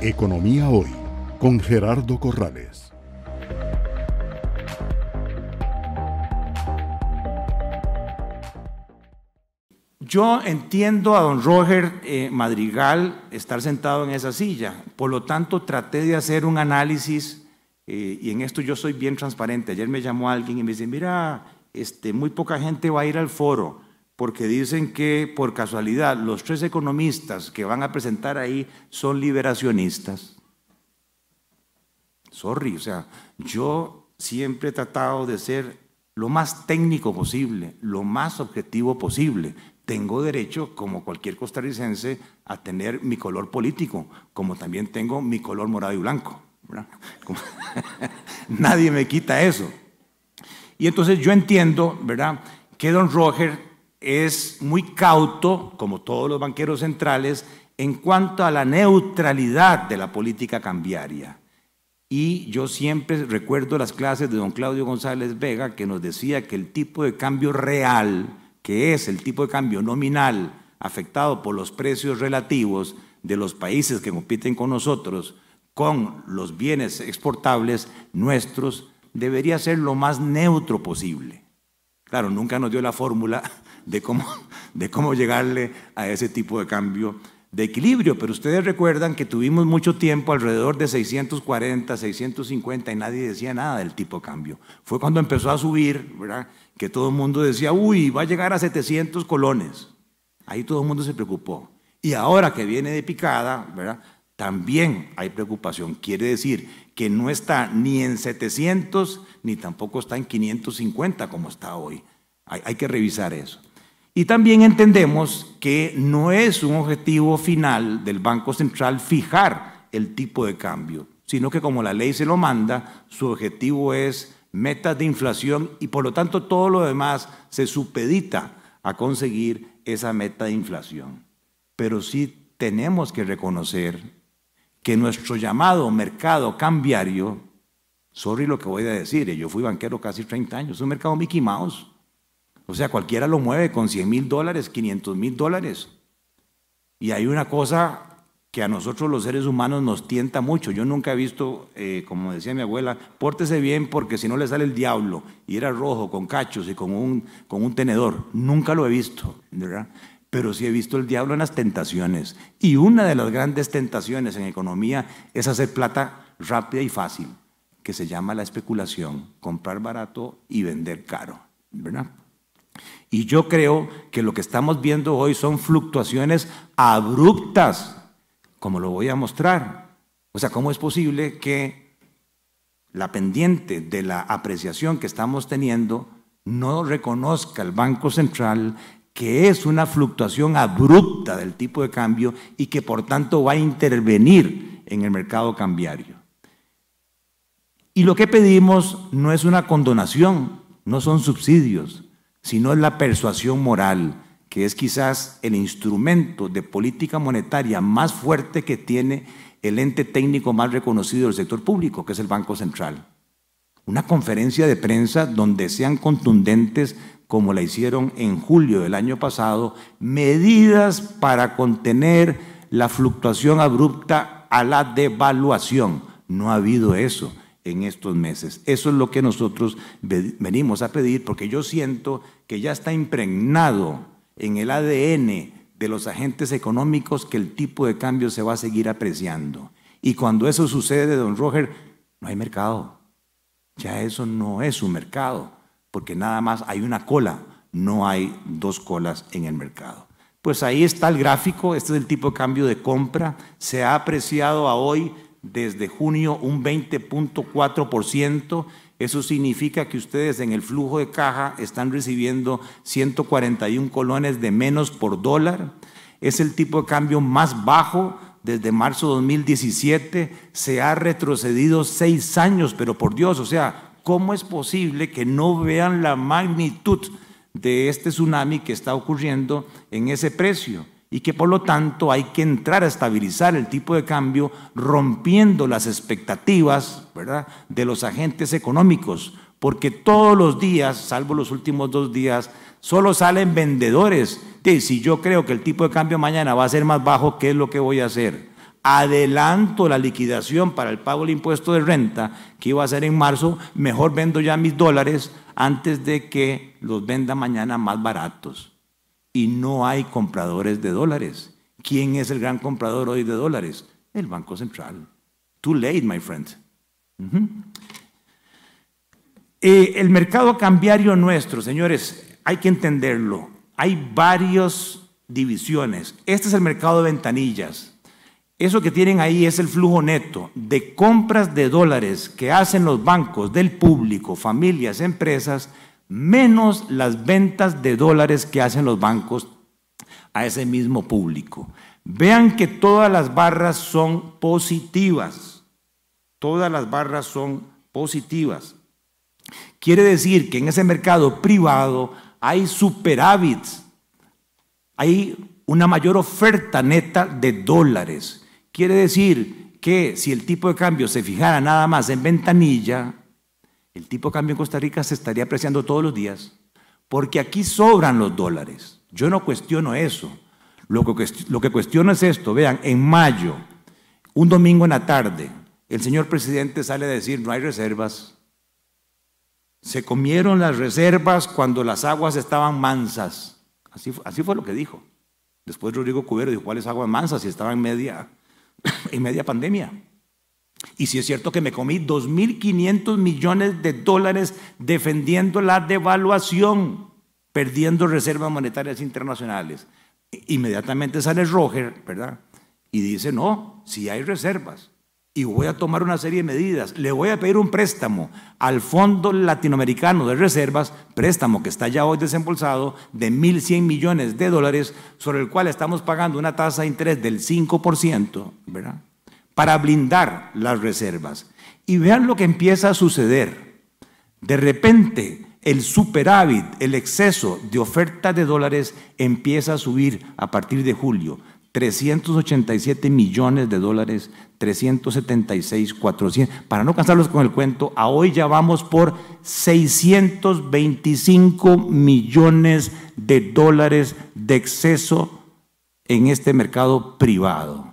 Economía Hoy con Gerardo Corrales. Yo entiendo a don Roger eh, Madrigal estar sentado en esa silla, por lo tanto traté de hacer un análisis eh, y en esto yo soy bien transparente. Ayer me llamó alguien y me dice, mira, este, muy poca gente va a ir al foro porque dicen que por casualidad los tres economistas que van a presentar ahí son liberacionistas. Sorry, o sea, yo siempre he tratado de ser lo más técnico posible, lo más objetivo posible. Tengo derecho, como cualquier costarricense, a tener mi color político, como también tengo mi color morado y blanco. Nadie me quita eso. Y entonces yo entiendo, ¿verdad?, que don Roger es muy cauto, como todos los banqueros centrales, en cuanto a la neutralidad de la política cambiaria. Y yo siempre recuerdo las clases de don Claudio González Vega que nos decía que el tipo de cambio real, que es el tipo de cambio nominal afectado por los precios relativos de los países que compiten con nosotros, con los bienes exportables nuestros, debería ser lo más neutro posible. Claro, nunca nos dio la fórmula de cómo, de cómo llegarle a ese tipo de cambio de equilibrio. Pero ustedes recuerdan que tuvimos mucho tiempo, alrededor de 640, 650, y nadie decía nada del tipo de cambio. Fue cuando empezó a subir, ¿verdad? Que todo el mundo decía, uy, va a llegar a 700 colones. Ahí todo el mundo se preocupó. Y ahora que viene de picada, ¿verdad? También hay preocupación. Quiere decir que no está ni en 700 ni tampoco está en 550 como está hoy. hay que revisar eso. Y también entendemos que no es un objetivo final del Banco Central fijar el tipo de cambio, sino que como la ley se lo manda, su objetivo es metas de inflación y por lo tanto todo lo demás se supedita a conseguir esa meta de inflación. Pero sí tenemos que reconocer que nuestro llamado mercado cambiario, sorry lo que voy a decir, eh, yo fui banquero casi 30 años, es un mercado Mickey Mouse o sea, cualquiera lo mueve con 100 mil dólares, 500 mil dólares. Y hay una cosa que a nosotros los seres humanos nos tienta mucho. Yo nunca he visto, eh, como decía mi abuela, pórtese bien porque si no le sale el diablo. Y era rojo, con cachos y con un, con un tenedor. Nunca lo he visto, ¿verdad? Pero sí he visto el diablo en las tentaciones. Y una de las grandes tentaciones en economía es hacer plata rápida y fácil, que se llama la especulación, comprar barato y vender caro, ¿verdad? Y yo creo que lo que estamos viendo hoy son fluctuaciones abruptas, como lo voy a mostrar. O sea, ¿cómo es posible que la pendiente de la apreciación que estamos teniendo no reconozca el Banco Central que es una fluctuación abrupta del tipo de cambio y que por tanto va a intervenir en el mercado cambiario? Y lo que pedimos no es una condonación, no son subsidios, sino es la persuasión moral, que es quizás el instrumento de política monetaria más fuerte que tiene el ente técnico más reconocido del sector público, que es el Banco Central. Una conferencia de prensa donde sean contundentes, como la hicieron en julio del año pasado, medidas para contener la fluctuación abrupta a la devaluación. No ha habido eso en estos meses. Eso es lo que nosotros venimos a pedir porque yo siento que ya está impregnado en el ADN de los agentes económicos que el tipo de cambio se va a seguir apreciando. Y cuando eso sucede, don Roger, no hay mercado. Ya eso no es un mercado, porque nada más hay una cola, no hay dos colas en el mercado. Pues ahí está el gráfico, este es el tipo de cambio de compra, se ha apreciado a hoy desde junio un 20.4%. Eso significa que ustedes en el flujo de caja están recibiendo 141 colones de menos por dólar. Es el tipo de cambio más bajo desde marzo de 2017. Se ha retrocedido seis años, pero por Dios, o sea, ¿cómo es posible que no vean la magnitud de este tsunami que está ocurriendo en ese precio? y que por lo tanto hay que entrar a estabilizar el tipo de cambio rompiendo las expectativas ¿verdad? de los agentes económicos, porque todos los días, salvo los últimos dos días, solo salen vendedores. si yo creo que el tipo de cambio mañana va a ser más bajo, ¿qué es lo que voy a hacer? Adelanto la liquidación para el pago del impuesto de renta, que iba a ser en marzo, mejor vendo ya mis dólares antes de que los venda mañana más baratos y no hay compradores de dólares. ¿Quién es el gran comprador hoy de dólares? El Banco Central. Too late, my friend. Eh, el mercado cambiario nuestro, señores, hay que entenderlo. Hay varias divisiones. Este es el mercado de ventanillas. Eso que tienen ahí es el flujo neto de compras de dólares que hacen los bancos del público, familias, empresas, menos las ventas de dólares que hacen los bancos a ese mismo público. Vean que todas las barras son positivas. Todas las barras son positivas. Quiere decir que en ese mercado privado hay superávits, hay una mayor oferta neta de dólares. Quiere decir que si el tipo de cambio se fijara nada más en ventanilla, el tipo de cambio en Costa Rica se estaría apreciando todos los días, porque aquí sobran los dólares. Yo no cuestiono eso. Lo que, cuestiono es esto. Vean, en mayo, un domingo en la tarde, el señor presidente sale a decir, no hay reservas. Se comieron las reservas cuando las aguas estaban mansas. Así, así fue lo que dijo. Después Rodrigo Cubero dijo, ¿cuáles aguas mansas si estaban en media, en media pandemia? Y si es cierto que me comí 2.500 millones de dólares defendiendo la devaluación, perdiendo reservas monetarias internacionales. Inmediatamente sale Roger, ¿verdad? Y dice, no, si hay reservas y voy a tomar una serie de medidas, le voy a pedir un préstamo al Fondo Latinoamericano de Reservas, préstamo que está ya hoy desembolsado de 1.100 millones de dólares, sobre el cual estamos pagando una tasa de interés del 5%, ¿verdad? para blindar las reservas. Y vean lo que empieza a suceder. De repente, el superávit, el exceso de oferta de dólares empieza a subir a partir de julio. 387 millones de dólares, 376, 400. Para no cansarlos con el cuento, a hoy ya vamos por 625 millones de dólares de exceso en este mercado privado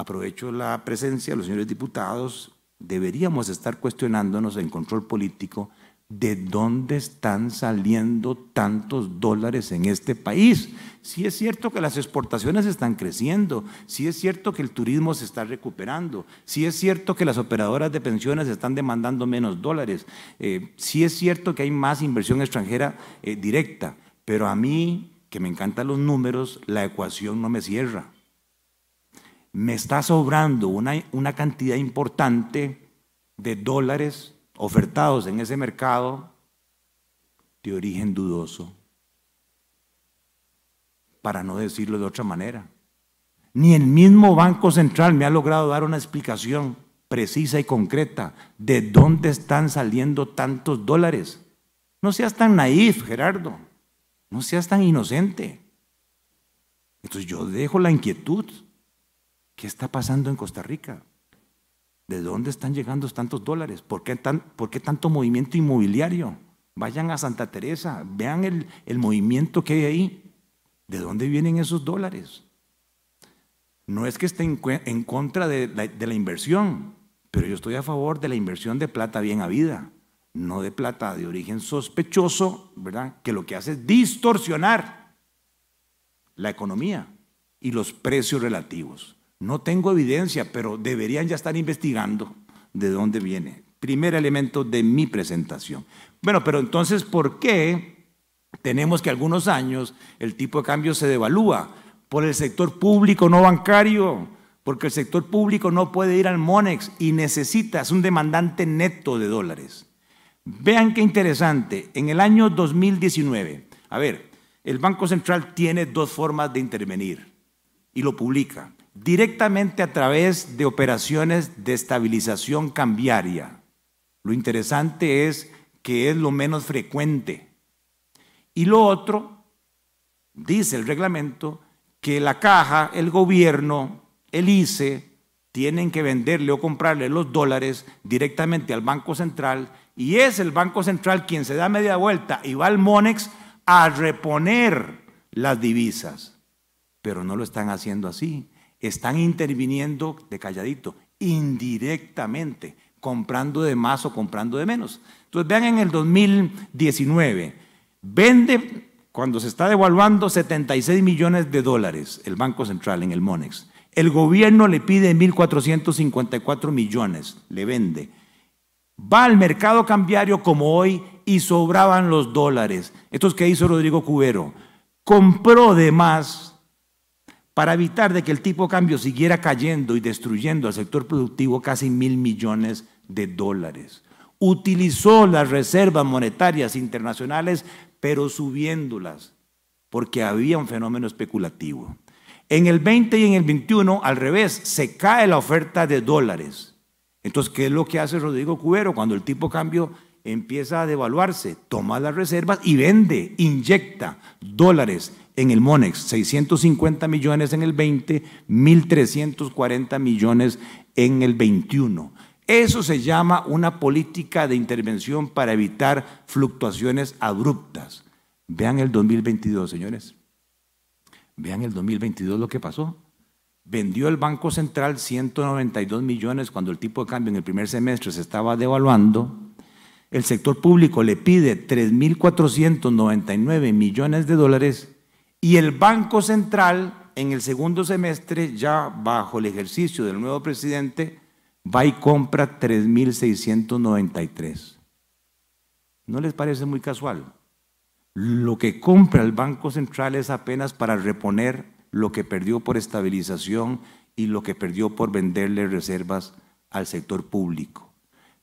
aprovecho la presencia de los señores diputados, deberíamos estar cuestionándonos en control político de dónde están saliendo tantos dólares en este país. Sí es cierto que las exportaciones están creciendo, sí es cierto que el turismo se está recuperando, sí es cierto que las operadoras de pensiones están demandando menos dólares, eh, si sí es cierto que hay más inversión extranjera eh, directa, pero a mí, que me encantan los números, la ecuación no me cierra me está sobrando una, cantidad importante de dólares ofertados en ese mercado de origen dudoso, para no decirlo de otra manera. Ni el mismo Banco Central me ha logrado dar una explicación precisa y concreta de dónde están saliendo tantos dólares. No seas tan naif, Gerardo. No seas tan inocente. Entonces yo dejo la inquietud. ¿Qué está pasando en Costa Rica? ¿De dónde están llegando tantos dólares? ¿Por qué, tan, por tanto movimiento inmobiliario? Vayan a Santa Teresa, vean el, movimiento que hay ahí. ¿De dónde vienen esos dólares? No es que esté en, contra de la, de la, inversión, pero yo estoy a favor de la inversión de plata bien habida, no de plata de origen sospechoso, ¿verdad? Que lo que hace es distorsionar la economía y los precios relativos. No tengo evidencia, pero deberían ya estar investigando de dónde viene. Primer elemento de mi presentación. Bueno, pero entonces, ¿por qué tenemos que algunos años el tipo de cambio se devalúa? Por el sector público no bancario, porque el sector público no puede ir al MONEX y necesita, es un demandante neto de dólares. Vean qué interesante, en el año 2019, a ver, el Banco Central tiene dos formas de intervenir y lo publica directamente a través de operaciones de estabilización cambiaria. Lo interesante es que es lo menos frecuente. Y lo otro, dice el reglamento, que la caja, el gobierno, el ICE, tienen que venderle o comprarle los dólares directamente al Banco Central y es el Banco Central quien se da media vuelta y va al Monex a reponer las divisas. Pero no lo están haciendo así están interviniendo de calladito, indirectamente, comprando de más o comprando de menos. Entonces vean en el 2019, vende cuando se está devaluando 76 millones de dólares el Banco Central en el Monex. El gobierno le pide 1.454 millones, le vende. Va al mercado cambiario como hoy y sobraban los dólares. Esto es que hizo Rodrigo Cubero. Compró de más para evitar de que el tipo de cambio siguiera cayendo y destruyendo al sector productivo casi mil millones de dólares. Utilizó las reservas monetarias internacionales, pero subiéndolas, porque había un fenómeno especulativo. En el 20 y en el 21, al revés, se cae la oferta de dólares. Entonces, ¿qué es lo que hace Rodrigo Cubero cuando el tipo de cambio empieza a devaluarse? Toma las reservas y vende, inyecta dólares en el MONEX, 650 millones en el 20, 1.340 millones en el 21. Eso se llama una política de intervención para evitar fluctuaciones abruptas. Vean el 2022, señores. Vean el 2022 lo que pasó. Vendió el Banco Central 192 millones cuando el tipo de cambio en el primer semestre se estaba devaluando. El sector público le pide 3.499 millones de dólares y el Banco Central en el segundo semestre, ya bajo el ejercicio del nuevo presidente, va y compra 3.693. ¿No les parece muy casual? Lo que compra el Banco Central es apenas para reponer lo que perdió por estabilización y lo que perdió por venderle reservas al sector público.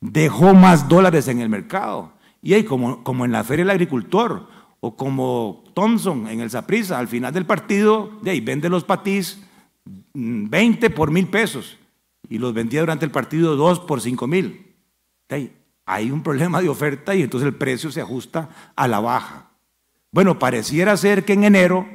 Dejó más dólares en el mercado. Y ahí, como, como en la Feria del Agricultor, o como Thompson en el Saprisa, al final del partido, de ahí vende los patís 20 mm, por mil pesos y los vendía durante el partido 2 por 5 mil. hay un problema de oferta y entonces el precio se ajusta a la baja. Bueno, pareciera ser que en enero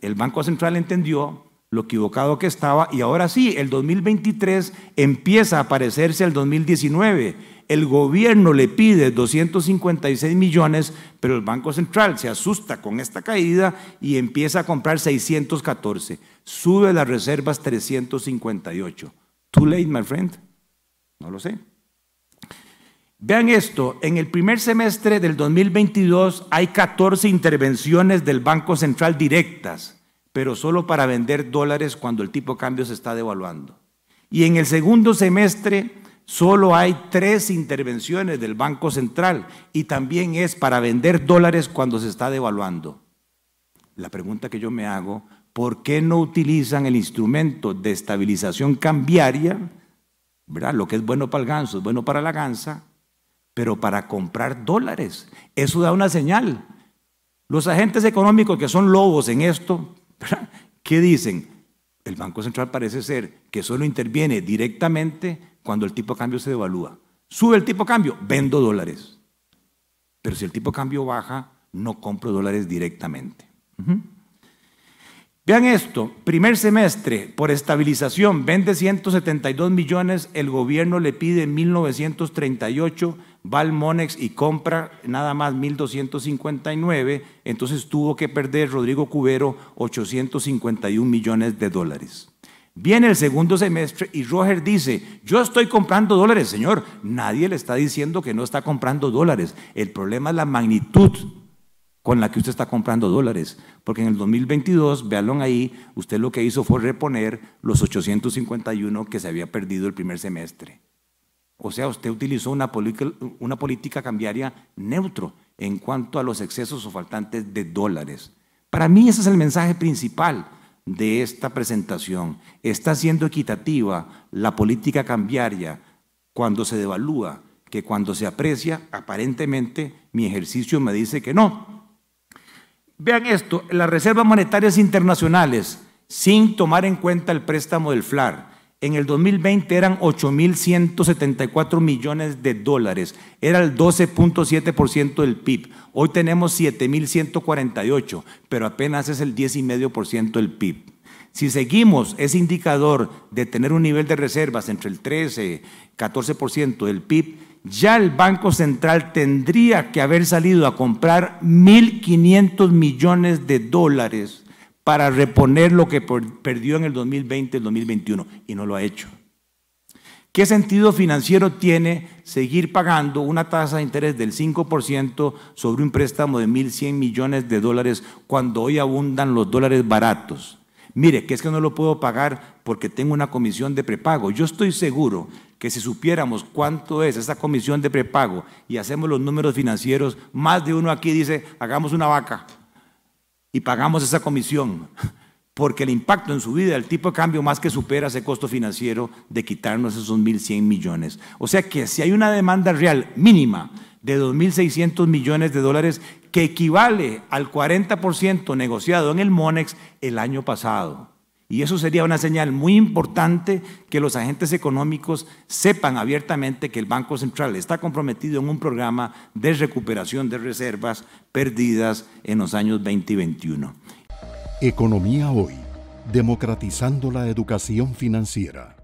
el Banco Central entendió lo equivocado que estaba y ahora sí, el 2023 empieza a parecerse al 2019 el gobierno le pide 256 millones, pero el Banco Central se asusta con esta caída y empieza a comprar 614. Sube las reservas 358. Too late, my friend. No lo sé. Vean esto, en el primer semestre del 2022 hay 14 intervenciones del Banco Central directas, pero solo para vender dólares cuando el tipo de cambio se está devaluando. Y en el segundo semestre Solo hay tres intervenciones del Banco Central y también es para vender dólares cuando se está devaluando. La pregunta que yo me hago, ¿por qué no utilizan el instrumento de estabilización cambiaria? Lo que es bueno para el ganso es bueno para la gansa, pero para comprar dólares. Eso da una señal. Los agentes económicos que son lobos en esto, ¿qué dicen? El Banco Central parece ser que solo interviene directamente cuando el tipo de cambio se devalúa. Sube el tipo de cambio, vendo dólares. Pero si el tipo de cambio baja, no compro dólares directamente. Vean esto, primer semestre, por estabilización, vende 172 millones, el gobierno le pide 1938, va Monex y compra nada más 1259, entonces tuvo que perder Rodrigo Cubero 851 millones de dólares. Viene el segundo semestre y Roger dice, yo estoy comprando dólares, señor. Nadie le está diciendo que no está comprando dólares. El problema es la magnitud con la que usted está comprando dólares. Porque en el 2022, véanlo ahí, usted lo que hizo fue reponer los 851 que se había perdido el primer semestre. O sea, usted utilizó una, una política cambiaria neutro en cuanto a los excesos o faltantes de dólares. Para mí ese es el mensaje principal de esta presentación, está siendo equitativa la política cambiaria cuando se devalúa, que cuando se aprecia, aparentemente mi ejercicio me dice que no. Vean esto, las reservas monetarias internacionales, sin tomar en cuenta el préstamo del FLAR, en el 2020 eran 8.174 millones de dólares, era el 12.7% del PIB. Hoy tenemos 7.148, pero apenas es el 10,5% del PIB. Si seguimos ese indicador de tener un nivel de reservas entre el 13, 14% del PIB, ya el Banco Central tendría que haber salido a comprar 1.500 millones de dólares para reponer lo que perdió en el 2020, el 2021, y no lo ha hecho. ¿Qué sentido financiero tiene seguir pagando una tasa de interés del 5% sobre un préstamo de 1.100 millones de dólares cuando hoy abundan los dólares baratos? Mire, que es que no lo puedo pagar porque tengo una comisión de prepago. Yo estoy seguro que si supiéramos cuánto es esa comisión de prepago y hacemos los números financieros, más de uno aquí dice, hagamos una vaca y pagamos esa comisión, porque el impacto en su vida el tipo de cambio más que supera ese costo financiero de quitarnos esos 1.100 millones. O sea que si hay una demanda real mínima de 2.600 millones de dólares, que equivale al 40% negociado en el MONEX el año pasado. Y eso sería una señal muy importante que los agentes económicos sepan abiertamente que el Banco Central está comprometido en un programa de recuperación de reservas perdidas en los años 2021. Economía hoy, democratizando la educación financiera.